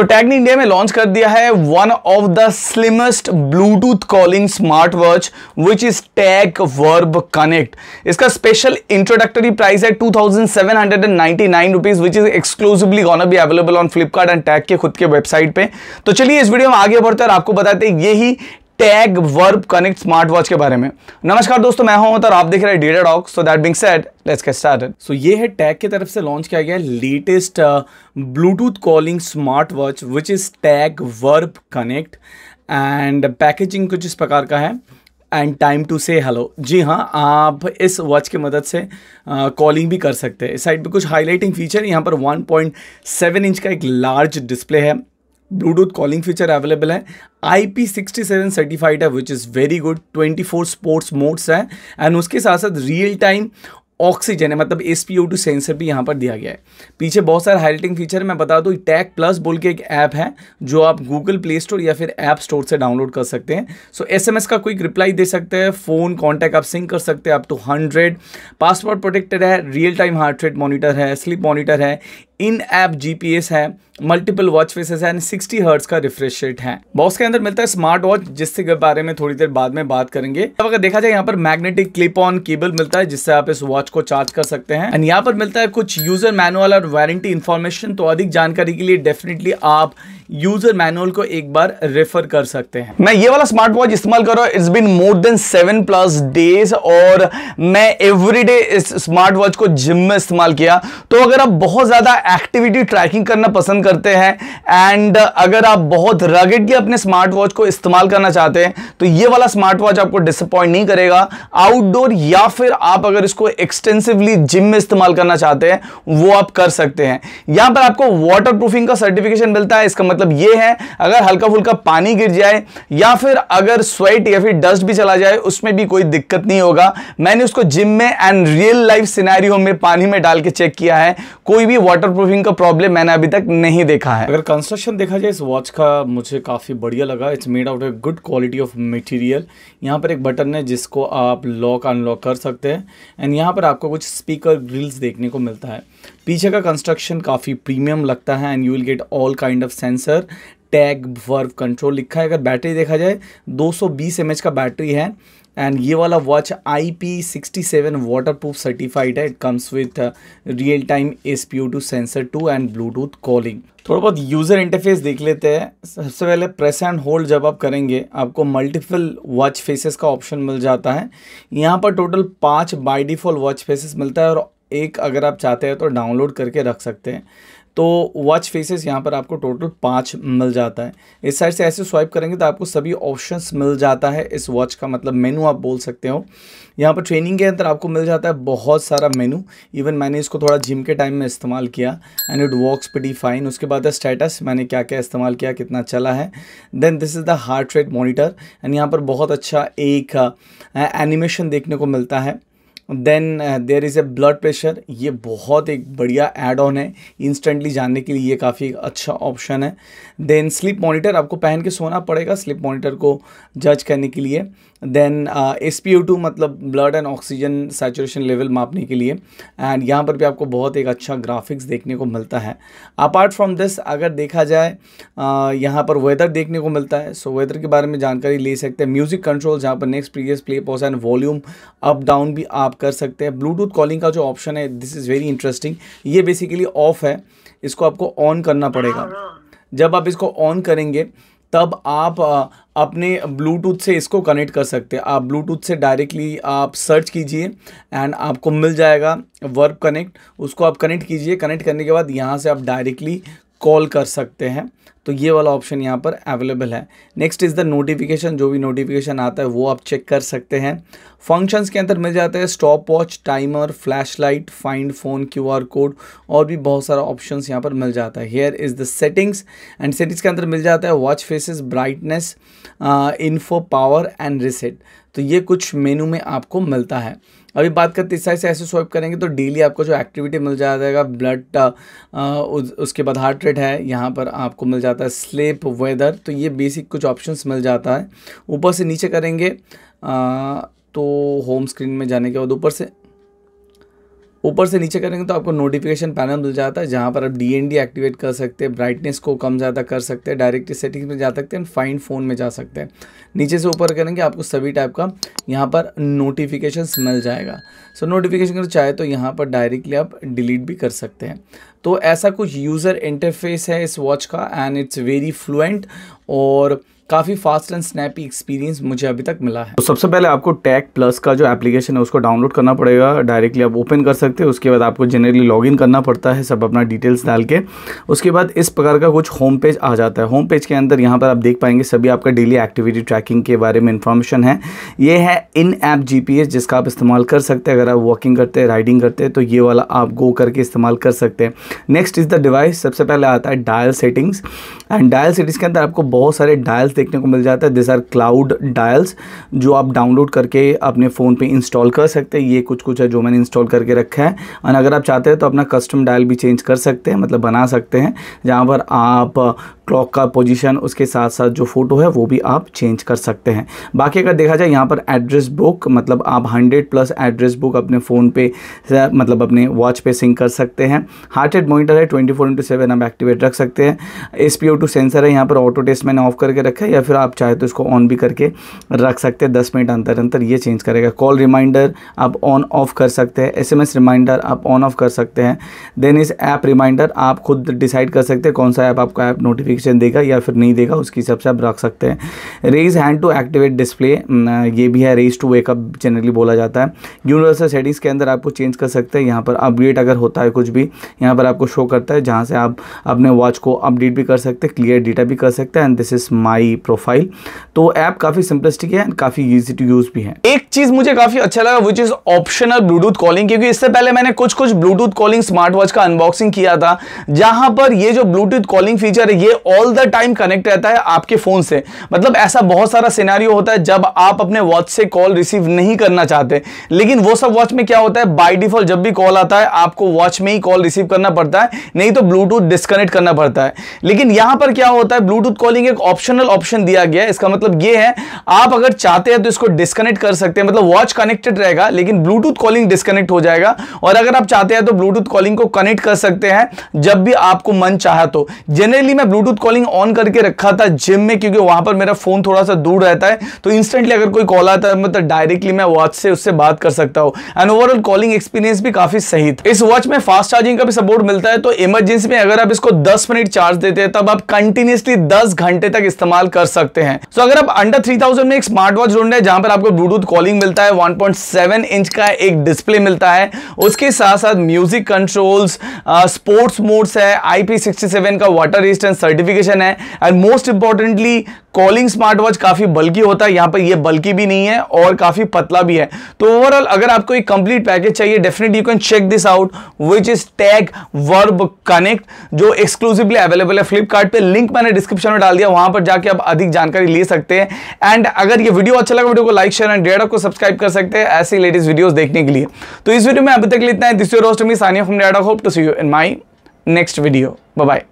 सो तो टैग ने इंडिया में लॉन्च कर दिया है one of the slimmest Bluetooth calling smart watch which is Tagg Verve Connect इसका स्पेशल इंट्रोडक्टरी प्राइस है two thousand seven hundred and ninety nine rupees which is exclusively gonna be available on Flipkart and Tagg के खुद के website पे तो चलिए इस video में आगे बढ़ते और आपको बताते यही Tagg Verve Connect smart watch के बारे में नमस्कार दोस्तों मैं हूं और आप देख रहे हैं data dock so that being said let's get started so ये है टैग की तरफ से लॉन्च किया गया latest Bluetooth calling smart watch which is Tagg Verve Connect and packaging कुछ इस प्रकार का है एंड टाइम टू से हेलो जी हाँ आप इस वॉच की मदद से कॉलिंग uh, भी कर सकते हैं इस साइड पर कुछ हाईलाइटिंग फीचर यहाँ पर 1.7 इंच का एक लार्ज डिस्प्ले है ब्लूटूथ कॉलिंग फीचर अवेलेबल है I P sixty seven certified है which is very good twenty four sports modes है एंड उसके साथ साथ रियल टाइम ऑक्सीजन है मतलब S P O two sensor भी यहाँ पर दिया गया है पीछे बहुत सारे हाईलाइटिंग फीचर मैं बता दूँ टैग प्लस बोल के एक ऐप है जो आप गूगल प्ले स्टोर या फिर ऐप स्टोर से डाउनलोड कर सकते हैं so so, S M S का क्विक रिप्लाई दे सकते हैं फ़ोन कॉन्टैक्ट आप सिंक कर सकते हैं up to hundred password protected है real time heart rate monitor है स्लिप मॉनिटर है इन ऐप जीपीएस है मल्टीपल वॉच फेसेस है एंड 60 हर्ट्स का रिफ्रेश रेट है बॉक्स के अंदर मिलता है स्मार्ट वॉच जिसके बारे में थोड़ी देर बाद में बात करेंगे अब अगर देखा जाए यहाँ पर मैग्नेटिक क्लिप ऑन केबल मिलता है जिससे आप इस वॉच को चार्ज कर सकते हैं एंड यहाँ पर मिलता है कुछ यूजर मैनुअल और वारंटी इन्फॉर्मेशन तो अधिक जानकारी के लिए डेफिनेटली आप यूजर मैनुअल को एक बार रेफर कर सकते हैं मैं ये वाला स्मार्ट वॉच इस्तेमाल कर रहा हूं it's been more than seven plus days और मैं एवरीडे इस स्मार्ट वॉच को जिम में इस्तेमाल किया तो अगर आप बहुत ज़्यादा एक्टिविटी ट्रैकिंग करना पसंद करते हैं एंड अगर आप बहुत रगेडली अपने स्मार्ट वॉच को इस्तेमाल करना चाहते हैं तो ये वाला स्मार्ट वॉच आपको डिसअपॉइंट नहीं करेगा आउटडोर या फिर आप अगर इसको एक्सटेंसिवली जिम में इस्तेमाल करना चाहते हैं वो आप कर सकते हैं यहां पर आपको वाटर का सर्टिफिकेशन मिलता है इसका मतलब मतलब ये है अगर हल्का फुल्का पानी गिर जाए या फिर अगर स्वेट या फिर डस्ट भी चला जाए उसमें भी कोई दिक्कत नहीं होगा मैंने उसको जिम में एंड रियल लाइफ सिनेरियो में पानी में डाल के चेक किया है कोई भी वाटर का प्रॉब्लम मैंने अभी तक नहीं देखा है अगर कंस्ट्रक्शन देखा जाए इस वॉच का मुझे काफ़ी बढ़िया लगा it's made out a good quality of material यहाँ पर एक बटन है जिसको आप लॉक अनलॉक कर सकते हैं एंड यहाँ पर आपको कुछ स्पीकर ग्रिल्स देखने को मिलता है पीछे का कंस्ट्रक्शन काफ़ी प्रीमियम लगता है and you will get all kind of sensor sensor Tagg Verve control लिखा है अगर बैटरी देखा जाए 220 सौ का बैटरी है एंड ये वाला watch I P sixty seven water proof certified है it comes with real time S P O two sensor two and Bluetooth calling थोड़ा बहुत यूज़र इंटरफेस देख लेते हैं सबसे पहले प्रेस एंड होल्ड जब आप करेंगे आपको मल्टीपल वॉच फेसेस का ऑप्शन मिल जाता है यहाँ पर टोटल पाँच बाई डिफ़ॉल्ट वॉच फेसेस मिलता है और एक अगर आप चाहते हैं तो डाउनलोड करके रख सकते हैं तो वॉच फेसेस यहाँ पर आपको टोटल पाँच मिल जाता है इस साइड से ऐसे स्वाइप करेंगे तो आपको सभी ऑप्शंस मिल जाता है इस वॉच का मतलब मेनू आप बोल सकते हो यहाँ पर ट्रेनिंग के अंदर आपको मिल जाता है बहुत सारा मेनू इवन मैंने इसको थोड़ा जिम के टाइम में इस्तेमाल किया एंड इट वॉक्स पे फाइन उसके बाद है स्टेटस मैंने क्या क्या इस्तेमाल किया कितना चला है then this is the heart rate monitor and यहाँ पर बहुत अच्छा एक एनिमेशन देखने को मिलता है then there is a blood pressure ये बहुत एक बढ़िया एड ऑन है इंस्टेंटली जानने के लिए ये काफ़ी अच्छा ऑप्शन है देन स्लिप मॉनिटर आपको पहन के सोना पड़ेगा स्लिप मॉनिटर को जज करने के लिए देन एस पी टू मतलब blood and oxygen saturation level मापने के लिए एंड यहाँ पर भी आपको बहुत एक अच्छा ग्राफिक्स देखने को मिलता है अपार्ट फ्रॉम दिस अगर देखा जाए uh, यहाँ पर वेदर देखने को मिलता है सो so, वेदर के बारे में जानकारी ले सकते हैं म्यूज़िक कंट्रोल जहाँ पर next previous play pause and volume up down भी आप कर सकते हैं ब्लूटूथ कॉलिंग का जो ऑप्शन है दिस इज़ वेरी इंटरेस्टिंग ये बेसिकली ऑफ है इसको आपको ऑन करना पड़ेगा हाँ, हाँ। जब आप इसको ऑन करेंगे तब आप अपने ब्लूटूथ से इसको कनेक्ट कर सकते हैं आप ब्लूटूथ से डायरेक्टली आप सर्च कीजिए एंड आपको मिल जाएगा वर्ब कनेक्ट उसको आप कनेक्ट कीजिए कनेक्ट करने के बाद यहाँ से आप डायरेक्टली कॉल कर सकते हैं तो ये वाला ऑप्शन यहाँ पर अवेलेबल है नेक्स्ट इज़ द नोटिफिकेशन जो भी नोटिफिकेशन आता है वो आप चेक कर सकते हैं फंक्शंस के अंदर मिल जाते हैं stop watch timer flash light find phone QR code और भी बहुत सारा ऑप्शंस यहाँ पर मिल जाता है here is the settings and settings के अंदर मिल जाता है watch faces brightness info power and reset तो ये कुछ मेनू में आपको मिलता है अभी बात करते इस साइड से ऐसे स्वाइप करेंगे तो डेली आपको जो एक्टिविटी मिल जाएगा ब्लड uh, uh, उसके बाद हार्ट रेट है यहाँ पर आपको मिल जाता है स्लेप वेदर तो ये बेसिक कुछ ऑप्शन मिल जाता है ऊपर से नीचे करेंगे आ, uh, तो होम स्क्रीन में जाने के बाद ऊपर से ऊपर से नीचे करेंगे तो आपको नोटिफिकेशन पैनल मिल जाता है जहाँ पर आप डी एन डी एक्टिवेट कर सकते हैं ब्राइटनेस को कम ज़्यादा कर सकते हैं डायरेक्ट सेटिंग्स में जा सकते हैं फाइन फ़ोन में जा सकते हैं नीचे से ऊपर करेंगे आपको सभी टाइप का यहाँ पर नोटिफिकेशन मिल जाएगा सो so, नोटिफिकेशन अगर चाहे तो यहाँ पर डायरेक्टली आप डिलीट भी कर सकते हैं तो ऐसा कुछ यूज़र इंटरफेस है इस वॉच का एंड इट्स वेरी फ्लुएंट और काफ़ी फास्ट एंड स्नैपी एक्सपीरियंस मुझे अभी तक मिला है तो सबसे पहले आपको टैग प्लस का जो एप्लीकेशन है उसको डाउनलोड करना पड़ेगा डायरेक्टली आप ओपन कर सकते हैं उसके बाद आपको जनरली लॉगिन करना पड़ता है सब अपना डिटेल्स डाल के उसके बाद इस प्रकार का कुछ होम पेज आ जाता है होम पेज के अंदर यहाँ पर आप देख पाएंगे सभी आपका डेली एक्टिविटी ट्रैकिंग के बारे में इन्फॉर्मेशन है ये है इन ऐप जी जिसका आप इस्तेमाल कर सकते हैं अगर आप वॉकिंग करते हैं राइडिंग करते हैं तो ये वाला आप गो करके इस्तेमाल कर सकते हैं नेक्स्ट इज़ द डिवाइस सबसे पहले आता है dial settings and dial settings के अंदर आपको बहुत सारे डायल्स देखने को मिल जाता है दिस आर क्लाउड डायल्स जो आप डाउनलोड करके अपने फ़ोन पे इंस्टॉल कर सकते हैं ये कुछ कुछ है जो मैंने इंस्टॉल करके रखा है और अगर आप चाहते हैं तो अपना कस्टम डायल भी चेंज कर सकते हैं मतलब बना सकते हैं जहाँ पर आप क्लॉक का पोजीशन उसके साथ साथ जो फ़ोटो है वो भी आप चेंज कर सकते हैं बाकी अगर देखा जाए यहाँ पर एड्रेस बुक मतलब आप हंड्रेड प्लस एड्रेस बुक अपने फ़ोन पे मतलब अपने वॉच पे सिंक कर सकते हैं रेट मोनिटर है ट्वेंटी फोर इंटू सेवन आप एक्टिवेट रख सकते हैं S P O two sensor है यहाँ पर ऑटो टेस्ट मैंने ऑफ करके रखा है या फिर आप चाहे तो इसको ऑन भी करके रख सकते हैं दस मिनट अंतर अंतर ये चेंज करेगा कॉल रिमाइंडर आप ऑन ऑफ कर सकते हैं एस एम एस रिमाइंडर आप ऑन ऑफ कर सकते हैं देन इस ऐप रिमाइंडर आप खुद डिसाइड कर सकते हैं कौन सा ऐप आपका ऐप नोटिफिकेशन नोटिफिकेशन देगा या फिर नहीं देगा उसके हिसाब से आप रख सकते हैं raise hand to activate display ये भी है रेज टू वेकअप जनरली बोला जाता है यूनिवर्सल सेटिंग्स के अंदर आपको चेंज कर सकते हैं यहाँ पर अपडेट अगर होता है कुछ भी यहाँ पर आपको शो करता है जहाँ से आप अपने वॉच को अपडेट भी कर सकते हैं क्लियर डेटा भी कर सकते हैं and this is my profile तो ऐप काफ़ी सिंपलिस्टिक है एंड काफ़ी ईजी टू यूज़ भी है एक चीज़ मुझे काफ़ी अच्छा लगा which is optional Bluetooth calling क्योंकि इससे पहले मैंने कुछ कुछ ब्लूटूथ कॉलिंग स्मार्ट वॉच का अनबॉक्सिंग किया था जहां पर ये जो ब्लूटूथ कॉलिंग फीचर है ये ऑल द टाइम कनेक्ट रहता है आपके फ़ोन से मतलब ऐसा बहुत सारा सिनारियो होता है जब आप अपने वॉच से कॉल रिसीव नहीं करना चाहते लेकिन वो सब वॉच में क्या होता है बाई डिफॉल्ट जब भी कॉल आता है आपको वॉच में ही कॉल रिसीव करना पड़ता है नहीं तो ब्लूटूथ डिस्कनेक्ट करना पड़ता है लेकिन यहां पर क्या होता है ब्लूटूथ कॉलिंग एक ऑप्शनल ऑप्शन दिया गया है इसका मतलब ये है आप अगर चाहते हैं तो इसको डिस्कनेक्ट कर सकते हैं मतलब वॉच कनेक्टेड रहेगा लेकिन ब्लूटूथ कॉलिंग डिस्कनेक्ट हो जाएगा और अगर आप चाहते हैं तो ब्लूटूथ कॉलिंग को कनेक्ट कर सकते हैं जब भी आपको मन चाहा तो जनरली मैं ब्लूटूथ ब्लूटूथ कॉलिंग ऑन करके रखा था जिम में क्योंकि वहां पर मेरा फोन थोड़ा सा दूर रहता है तो इंस्टेंटली अगर कोई कॉल आता है मतलब डायरेक्टली मैं वॉच से उससे बात कर सकता हूँ एंड ओवरऑल कॉलिंग एक्सपीरियंस भी काफी सही था इस वॉच में फास्ट चार्जिंग का भी सपोर्ट मिलता है तो इमरजेंसी में अगर आप इसको दस मिनट चार्ज देते हैं तब आप कंटिन्यूसली दस घंटे तक इस्तेमाल कर सकते हैं तो अगर आप अंडर थ्री में एक स्मार्ट वॉच ढूंढ रहे जहां पर आपको ब्लूटूथ कॉलिंग मिलता है वन इंच का एक डिस्प्ले मिलता है उसके साथ साथ म्यूजिक कंट्रोल्स स्पोर्ट्स मोड्स है आईपी सिक्सटी सेवन का वाटर रेजिस्टेंस नोटिफिकेशन है and most importantly calling smart watch काफ़ी बल्कि होता है यहाँ पर ये बल्कि भी नहीं है और काफ़ी पतला भी है तो ओवरऑल अगर आपको एक कंप्लीट पैकेज चाहिए definitely you can check this out which is Tagg Verve Connect जो एक्सक्लूसिवली अवेलेबल है फ्लिपकार्ट लिंक मैंने डिस्क्रिप्शन में डाल दिया वहां पर जाकर आप अधिक जानकारी ले सकते हैं एंड अगर ये वीडियो अच्छा लगा वीडियो को लाइक शेयर एंड डेड को सब्सक्राइब कर सकते हैं ऐसी लेटेस्ट वीडियो देखने के लिए तो इस वीडियो में अभी तक इतना है this your host me Sania from डेडा hope to see you in my next video bye